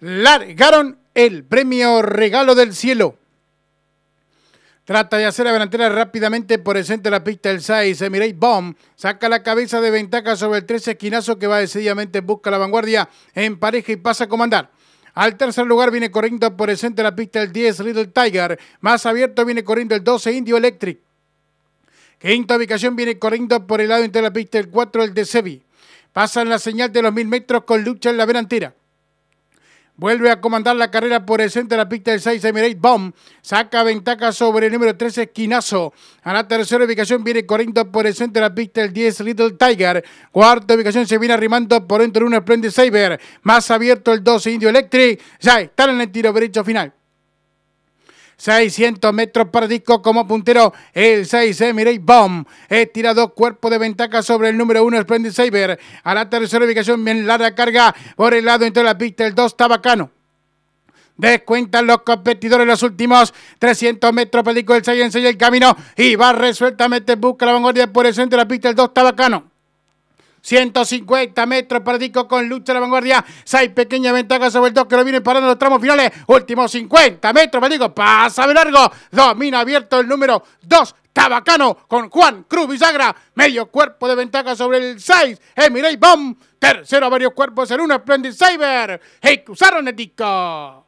largaron el premio Regalo del Cielo. Trata de hacer la delantera rápidamente por el centro de la pista el 6. Emirate Bomb saca la cabeza de ventaja sobre el 13 esquinazo que va decididamente busca la vanguardia en pareja y pasa a comandar. Al tercer lugar viene corriendo por el centro de la pista el 10 Little Tiger. Más abierto viene corriendo el 12 Indio Electric. Quinta ubicación viene corriendo por el lado interior de la pista el 4 el de Sebi. Pasan la señal de los 1000 metros con lucha en la delantera. Vuelve a comandar la carrera por el centro de la pista del 6, Emirate Bomb. Saca ventaja sobre el número 13, Esquinazo. A la tercera ubicación viene Corinto por el centro de la pista del 10, Little Tiger. Cuarta ubicación se viene arrimando por dentro de un Splendid Saber. Más abierto el 12, Indio Electric. Ya están en el tiro derecho final. 600 metros para Disco como puntero el 6 eh, y Bomb. He tirado cuerpo de ventaja sobre el número 1 Splendid Saber. A la tercera ubicación bien larga carga por el lado entre la pista el 2 Tabacano. Descuentan los competidores los últimos 300 metros. Disco, el 6 enseña el camino y va resueltamente busca la vanguardia por el centro de la pista el 2 Tabacano. 150 metros para Dico con lucha de la vanguardia. 6 pequeñas ventajas sobre el 2 que lo viene parando en los tramos finales. Últimos 50 metros para Dico. Pasa de largo. Domina abierto el número 2. Tabacano con Juan Cruz Visagra. Medio cuerpo de ventaja sobre el 6. Emirey Bomb. Tercero varios cuerpos en uno. Splendid Saber. Hey, cruzaron el Dico.